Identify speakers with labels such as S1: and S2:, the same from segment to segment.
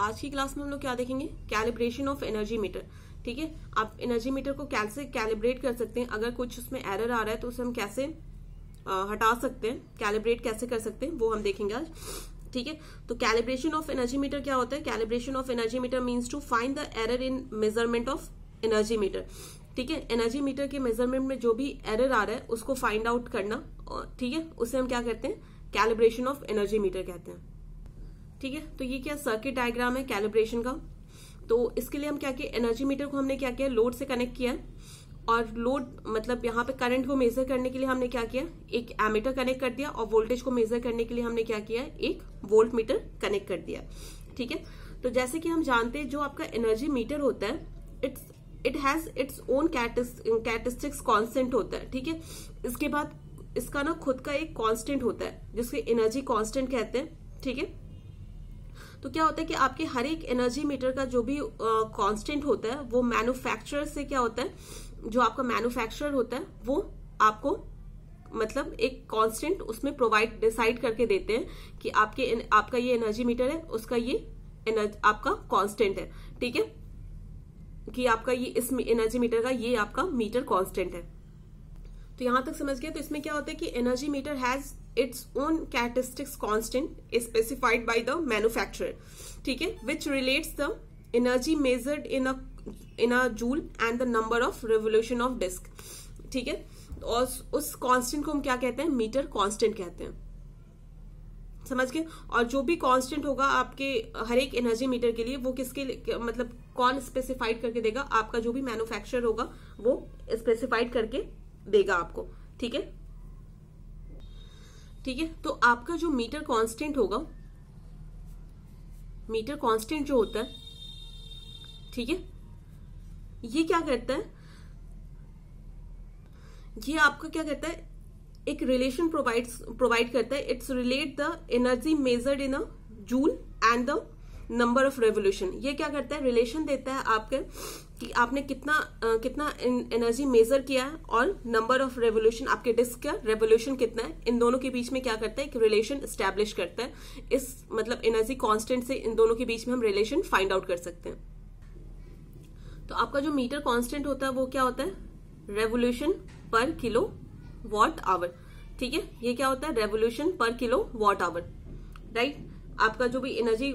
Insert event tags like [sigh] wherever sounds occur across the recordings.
S1: आज की क्लास में हम लोग क्या देखेंगे कैलिब्रेशन ऑफ एनर्जी मीटर ठीक है आप एनर्जी मीटर को कैसे कैलिब्रेट कर सकते हैं अगर कुछ उसमें एरर आ रहा है तो उसे हम कैसे आ, हटा सकते हैं कैलिब्रेट कैसे कर सकते हैं वो हम देखेंगे आज ठीक है तो कैलिब्रेशन ऑफ एनर्जी मीटर क्या होता है calibration of energy meter means to find the error in measurement of energy meter ठीक है एनर्जी मीटर के मेजरमेंट में जो भी एरर आ रहा है उसको फाइंड आउट करना ठीक है उसे हम क्या करते हैं कैलिब्रेशन ऑफ एनर्जी मीटर कहते हैं ठीक है तो ये क्या सर्किट डायग्राम है कैलिब्रेशन का तो इसके लिए हम क्या किया एनर्जी मीटर को हमने क्या किया लोड से कनेक्ट किया और लोड मतलब यहाँ पे करंट को मेजर करने के लिए हमने क्या किया एक एमीटर कनेक्ट कर दिया और वोल्टेज को मेजर करने के लिए हमने क्या किया एक वोल्ट मीटर कनेक्ट कर दिया ठीक है तो जैसे कि हम जानते हैं जो आपका एनर्जी मीटर होता है it's it has its own characteristics constant होता है ठीक है इसके बाद इसका ना खुद का एक कॉन्स्टेंट होता है जिसके एनर्जी कॉन्स्टेंट कहते हैं ठीक है तो क्या होता है कि आपके हर एक एनर्जी मीटर का जो भी कांस्टेंट uh, होता है वो मैन्युफैक्चरर से क्या होता है जो आपका मैन्युफैक्चरर होता है वो आपको मतलब एक कांस्टेंट उसमें प्रोवाइड डिसाइड करके देते हैं कि आपके आपका ये एनर्जी मीटर है उसका ये एनर्जी आपका कांस्टेंट है ठीक है कि आपका ये इस एनर्जी मीटर का ये आपका मीटर कांस्टेंट है तो यहां तक समझ गए तो इसमें क्या होता है कि energy meter has its own characteristics constant is specified by the manufacturer ठीक है which relates the energy measured in a in a joule and the number of revolution of disk ठीक है और उस कांस्टेंट को हम क्या कहते हैं मीटर कांस्टेंट कहते हैं समझ के और जो भी कांस्टेंट होगा आपके हर एक एनर्जी मीटर के लिए वो किसके लिए मतलब कौन स्पेसिफाइड करके देगा आपका जो भी मैन्युफैक्चर होगा वो स्पेसिफाइड करके देगा आपको ठीक है ठीक है तो आपका जो मीटर कांस्टेंट होगा मीटर कांस्टेंट जो होता है ठीक है ये क्या करता है ये आपका क्या करता है एक रिलेशन प्रोवाइड प्रोवाइड करता है its relate the energy measured in a joule and the number of revolution ये क्या करता है रिलेशन देता है आपके कि आपने कितना आ, कितना एनर्जी मेजर किया है और नंबर ऑफ रेवोल्यूशन आपके डिस्क का रेवोल्यूशन कितना है इन दोनों के बीच में क्या करता है एक रिलेशन स्टैब्लिश करता है इस मतलब एनर्जी कांस्टेंट से इन दोनों के बीच में हम रिलेशन फाइंड आउट कर सकते हैं तो आपका जो मीटर कॉन्स्टेंट होता है वो क्या होता है रेवोल्यूशन पर किलो वॉट आवर ठीक है ये क्या होता है रेवोल्यूशन पर किलो वॉट आवर राइट आपका जो भी एनर्जी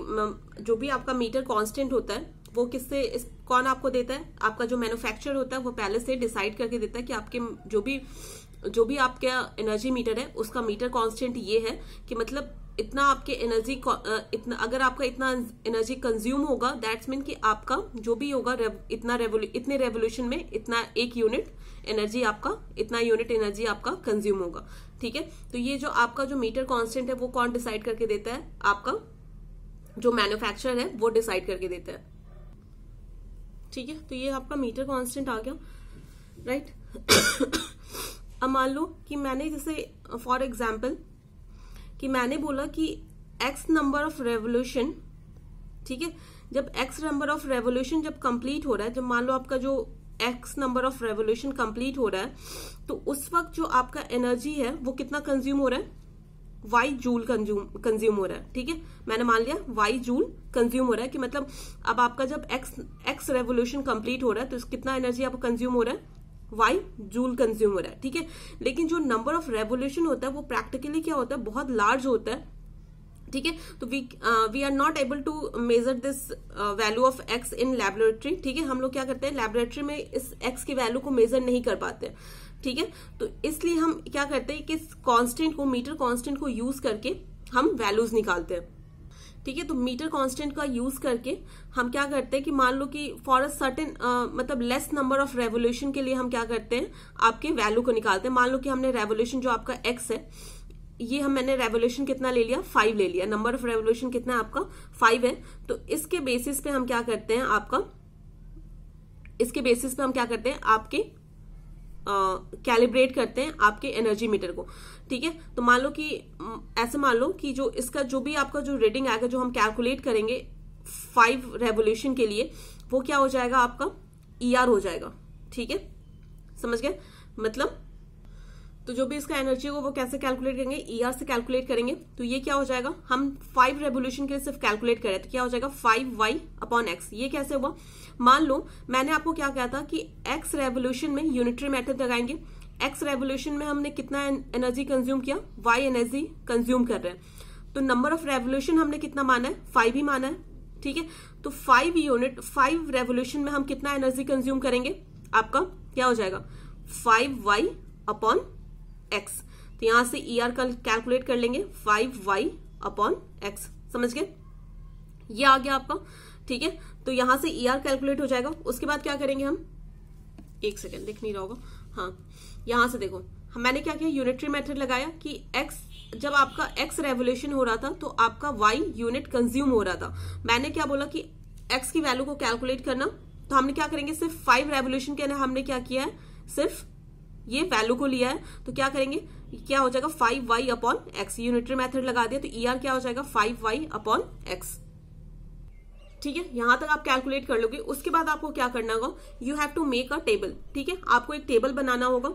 S1: जो भी आपका मीटर कांस्टेंट होता है वो किससे कौन आपको देता है आपका जो मैन्युफैक्चर होता है वो पहले से डिसाइड करके देता है कि आपके जो भी जो भी आपका एनर्जी मीटर है उसका मीटर कांस्टेंट ये है कि मतलब इतना आपके एनर्जी इतना अगर आपका इतना एनर्जी कंज्यूम होगा दैट्स मीन कि आपका जो भी होगा इतना इतने रेवोल्यूशन में इतना एक यूनिट एनर्जी आपका इतना यूनिट एनर्जी आपका कंज्यूम होगा ठीक है तो ये जो आपका जो मीटर कांस्टेंट है वो कौन डिसाइड करके देता है आपका जो मैन्युफैक्चरर है वो डिसाइड करके देता है ठीक है तो ये आपका मीटर कांस्टेंट आ गया राइट [coughs] अब मान लो कि मैंने जैसे फॉर एग्जाम्पल कि मैंने बोला कि एक्स नंबर ऑफ रेवोल्यूशन ठीक है जब एक्स नंबर ऑफ रेवोल्यूशन जब कंप्लीट हो रहा है जब मान लो आपका जो x number of revolution complete हो रहा है तो उस वक्त जो आपका एनर्जी है वो कितना कंज्यूम हो रहा है वाई जूल कंज्यूम कंज्यूम हो रहा है ठीक है मैंने मान लिया वाई जूल कंज्यूम हो रहा है कि मतलब अब आपका जब एक्स एक्स रेवोल्यूशन कंप्लीट हो रहा है तो कितना एनर्जी आपको कंज्यूम हो रहा है वाई जूल कंज्यूम हो रहा है ठीक है लेकिन जो नंबर ऑफ रेवोल्यूशन होता है वो प्रैक्टिकली क्या होता है बहुत लार्ज होता है ठीक है तो we we are not able to measure this value of x in laboratory ठीक है हम लोग क्या करते हैं लेबोरेटरी में इस एक्स की वैल्यू को मेजर नहीं कर पाते ठीक है तो इसलिए हम क्या करते हैं कि कांस्टेंट को मीटर कांस्टेंट को यूज करके हम वैल्यूज निकालते हैं ठीक है तो मीटर कांस्टेंट का यूज करके हम क्या करते हैं कि मान लो कि फॉर अ सर्टेन मतलब लेस नंबर ऑफ रेवोल्यूशन के लिए हम क्या करते हैं आपके वैल्यू को निकालते हैं मान लो कि हमने रेवोल्यूशन जो आपका एक्स है ये हम मैंने रेवोल्यूशन कितना ले लिया फाइव ले लिया नंबर ऑफ रेवोल्यूशन कितना है आपका फाइव है तो इसके बेसिस पे हम क्या करते हैं आपका इसके बेसिस पे हम क्या करते हैं आपके कैलिब्रेट करते हैं आपके एनर्जी मीटर को ठीक है तो मान लो कि ऐसे मान लो कि जो इसका जो भी आपका जो रेटिंग आएगा जो हम कैलकुलेट करेंगे फाइव रेवोल्यूशन के लिए वो क्या हो जाएगा आपका ई e ER हो जाएगा ठीक है समझ गए मतलब तो जो भी इसका एनर्जी होगा वो कैसे कैलकुलेट करेंगे ई e से कैलकुलेट करेंगे तो ये क्या हो जाएगा हम फाइव रेवोल्यूशन के लिए सिर्फ कैलकुलेट करें तो क्या हो जाएगा फाइव वाई अपॉन एक्स ये कैसे हुआ मान लो मैंने आपको क्या कहा था कि एक्स रेवोल्यूशन में यूनिटरी मेथड लगाएंगे एक्स रेवोल्यूशन में हमने कितना एनर्जी कंज्यूम किया वाई एनर्जी कंज्यूम कर रहे हैं तो नंबर ऑफ रेवोल्यूशन हमने कितना माना है फाइव ही माना है ठीक है तो फाइव यूनिट फाइव रेवोल्यूशन में हम कितना एनर्जी कंज्यूम करेंगे आपका क्या हो जाएगा फाइव वाई अपॉन एक्स तो यहां से ई आर कल कैलकुलेट कर लेंगे फाइव वाई अपॉन एक्स समझ गए ये आ गया आपका ठीक है तो यहां से ई आर कैलकुलेट हो जाएगा उसके बाद क्या करेंगे हम एक सेकेंड देख नहीं रहा होगा हाँ यहां से देखो मैंने क्या किया यूनिटरी मेथड लगाया कि x जब आपका x रेवोल्यूशन हो रहा था तो आपका y यूनिट कंज्यूम हो रहा था मैंने क्या बोला कि x की वैल्यू को कैलकुलेट करना तो हमने क्या करेंगे सिर्फ फाइव रेवोल्यूशन के हमने क्या किया है सिर्फ ये वैल्यू को लिया है तो क्या करेंगे क्या हो जाएगा five y upon x unitary method लगा दिया तो ई ER क्या हो जाएगा फाइव वाई अपॉन एक्स ठीक है यहां तक आप कैलकुलेट कर लोगे उसके बाद आपको क्या करना होगा you have to make a table ठीक है आपको एक टेबल बनाना होगा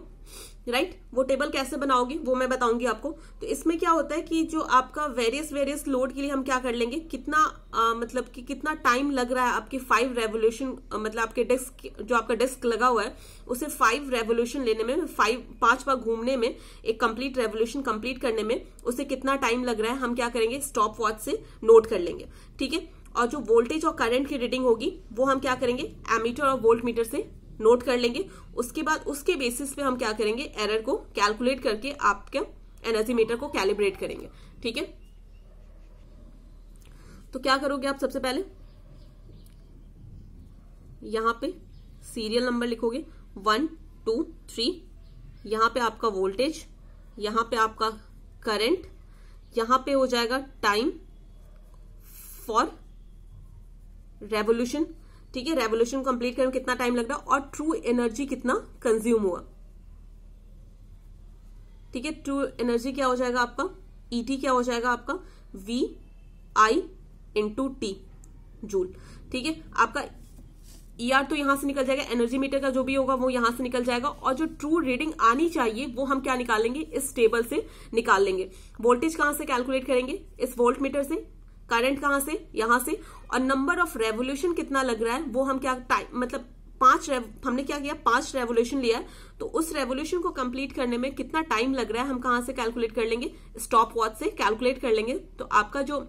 S1: राइट वो टेबल कैसे बनाओगी वो मैं बताऊंगी आपको तो इसमें क्या होता है कि जो आपका वेरियस वेरियस लोड के लिए हम क्या कर लेंगे कितना आ, मतलब कि कितना टाइम लग रहा है आपके फाइव रेवोल्यूशन मतलब आपके डेस्क जो आपका डेस्क लगा हुआ है उसे फाइव रेवोल्यूशन लेने में फाइव पांच बार घूमने में एक कंप्लीट रेवोल्यूशन कंप्लीट करने में उसे कितना टाइम लग रहा है हम क्या करेंगे स्टॉप वॉच से नोट कर लेंगे ठीक है और जो वोल्टेज और करंट की रीडिंग होगी वो हम क्या करेंगे एमीटर और वोल्ट मीटर से नोट कर लेंगे उसके बाद उसके बेसिस पे हम क्या करेंगे एरर को कैलकुलेट करके आपके एनर्जी मीटर को कैलिब्रेट करेंगे ठीक है तो क्या करोगे आप सबसे पहले यहां पे सीरियल नंबर लिखोगे वन टू थ्री यहां पे आपका वोल्टेज यहां पे आपका करंट यहां पे हो जाएगा टाइम फॉर रेवोल्यूशन ठीक है रेवोल्यूशन कंप्लीट करने में कितना टाइम लग रहा और ट्रू एनर्जी कितना कंज्यूम हुआ ठीक है ट्रू एनर्जी क्या हो जाएगा आपका ईटी e क्या हो जाएगा आपका V I into T joule ठीक है आपका ई e ER तो यहां से निकल जाएगा एनर्जी मीटर का जो भी होगा वो यहां से निकल जाएगा और जो ट्रू रीडिंग आनी चाहिए वो हम क्या निकालेंगे इस टेबल से निकाल लेंगे वोल्टेज कहां से कैलकुलेट करेंगे इस वोल्ट मीटर से करंट कहां से यहां से और नंबर ऑफ रेवोल्यूशन कितना लग रहा है वो हम क्या टाइम मतलब पांच हमने क्या किया पांच रेवोल्यूशन लिया है तो उस रेवोल्यूशन को कंप्लीट करने में कितना टाइम लग रहा है हम कहां से कैलकुलेट कर लेंगे स्टॉप वॉच से कैलकुलेट कर लेंगे तो आपका जो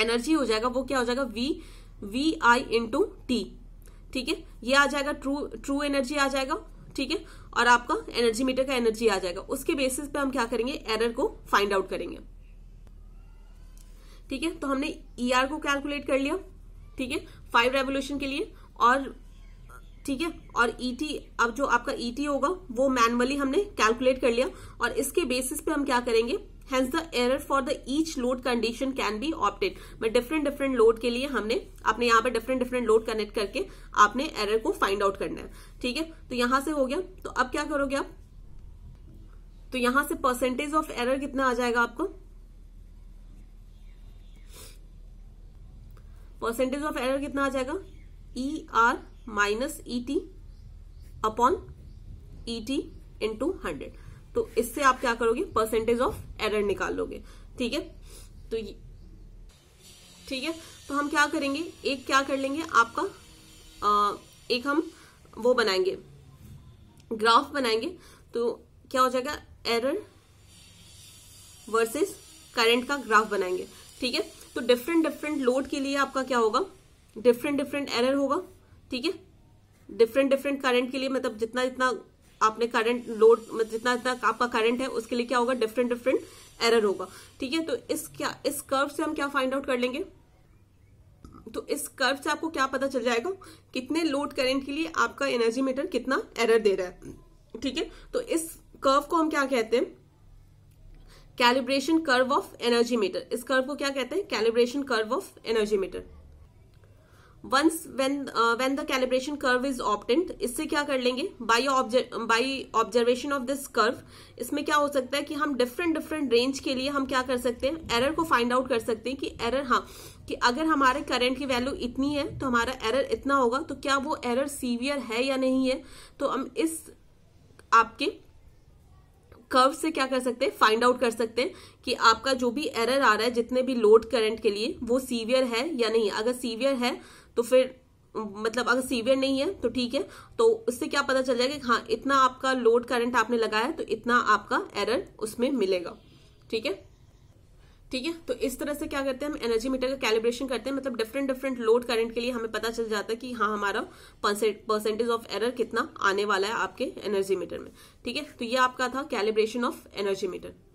S1: एनर्जी हो जाएगा वो क्या हो जाएगा V V I into T ठीक है ये आ जाएगा ट्रू ट्रू एनर्जी आ जाएगा ठीक है और आपका एनर्जी मीटर का एनर्जी आ जाएगा उसके बेसिस पे हम क्या करेंगे एरर को फाइंड आउट करेंगे ठीक है तो हमने ई e ER को कैलकुलेट कर लिया ठीक है फाइव रेवोल्यूशन के लिए और ठीक है और ईटी e अब जो आपका ईटी e होगा वो मैनुअली हमने कैलकुलेट कर लिया और इसके बेसिस पे हम क्या करेंगे hence the error for the each load condition can be opted मैं डिफरेंट डिफरेंट लोड के लिए हमने अपने यहाँ पर डिफरेंट डिफरेंट लोड कनेक्ट करके आपने एरर को फाइंड आउट करना है ठीक है तो यहां से हो गया तो अब क्या करोगे आप तो यहां से परसेंटेज ऑफ एरर कितना आ जाएगा आपको परसेंटेज ऑफ एरर कितना आ जाएगा E R minus E T upon E T into hundred तो इससे आप क्या करोगे परसेंटेज ऑफ एरर निकाल लोगे ठीक है तो ठीक है तो हम क्या करेंगे एक क्या कर लेंगे आपका आ, एक हम वो बनाएंगे ग्राफ बनाएंगे तो क्या हो जाएगा एरर वर्सेस करंट का ग्राफ बनाएंगे ठीक है तो डिफरेंट डिफरेंट लोड के लिए आपका क्या होगा डिफरेंट डिफरेंट एरर होगा ठीक है डिफरेंट डिफरेंट करंट के लिए मतलब जितना जितना आपने करंट लोड मतलब जितना जितना आपका करंट है उसके लिए क्या होगा डिफरेंट डिफरेंट एरर होगा ठीक है तो इस क्या इस कर्व से हम क्या फाइंड आउट कर लेंगे तो इस कर्व से आपको क्या पता चल जाएगा कितने लोड करंट के लिए आपका एनर्जी मीटर कितना एरर दे रहा है ठीक है तो इस कर्व को हम क्या कहते हैं calibration curve of energy meter इस कर्व को क्या कहते हैं calibration curve of energy meter once when when the calibration curve is obtained इससे क्या कर लेंगे by by observation of this curve इसमें क्या हो सकता है कि हम डिफरेंट डिफरेंट रेंज के लिए हम क्या कर सकते हैं एरर को फाइंड आउट कर सकते हैं कि एरर हाँ कि अगर हमारे करंट की वैल्यू इतनी है तो हमारा एरर इतना होगा तो क्या वो एरर सीवियर है या नहीं है तो हम इस आपके कर्व से क्या कर सकते हैं फाइंड आउट कर सकते हैं कि आपका जो भी एरर आ रहा है जितने भी लोड करंट के लिए वो सीवियर है या नहीं अगर सीवियर है तो फिर मतलब अगर सीवियर नहीं है तो ठीक है तो उससे क्या पता चल जाएगा हाँ इतना आपका लोड करंट आपने लगाया तो इतना आपका एरर उसमें मिलेगा ठीक है ठीक है तो इस तरह से क्या करते हैं हम एनर्जी मीटर का कैलिब्रेशन करते हैं मतलब डिफरेंट डिफरेंट लोड करंट के लिए हमें पता चल जाता है कि हाँ हमारा परसेंटेज ऑफ एरर कितना आने वाला है आपके एनर्जी मीटर में ठीक है तो ये आपका था कैलिब्रेशन ऑफ एनर्जी मीटर